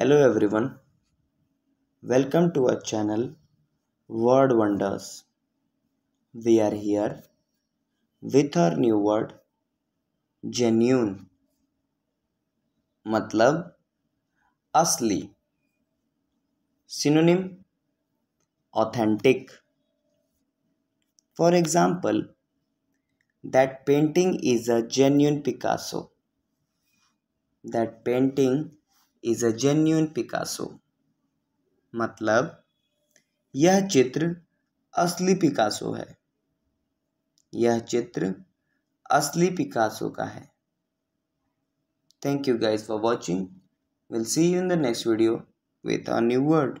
Hello everyone. Welcome to our channel Word Wonders. We are here with our new word genuine मतलब असली synonym authentic for example that painting is a genuine picasso that painting is a genuine Picasso मतलब यह चित्र असली Picasso है यह चित्र असली पिकासो का है thank you guys for watching will see you in the next video with a new word